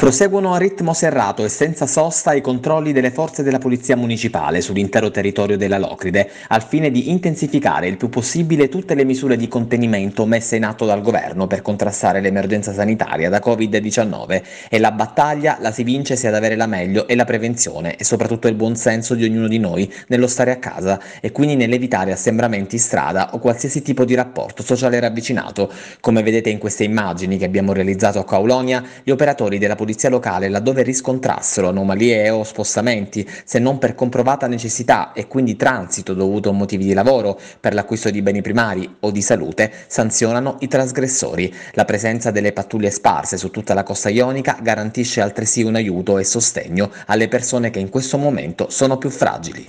Proseguono a ritmo serrato e senza sosta i controlli delle forze della Polizia Municipale sull'intero territorio della Locride, al fine di intensificare il più possibile tutte le misure di contenimento messe in atto dal governo per contrastare l'emergenza sanitaria da Covid-19 e la battaglia la si vince se ad avere la meglio e la prevenzione e soprattutto il buon senso di ognuno di noi nello stare a casa e quindi nell'evitare assembramenti in strada o qualsiasi tipo di rapporto sociale ravvicinato. Come vedete in queste immagini che abbiamo realizzato a Caulonia, gli operatori della Polizia polizia locale laddove riscontrassero anomalie o spostamenti, se non per comprovata necessità e quindi transito dovuto a motivi di lavoro, per l'acquisto di beni primari o di salute, sanzionano i trasgressori. La presenza delle pattuglie sparse su tutta la costa ionica garantisce altresì un aiuto e sostegno alle persone che in questo momento sono più fragili.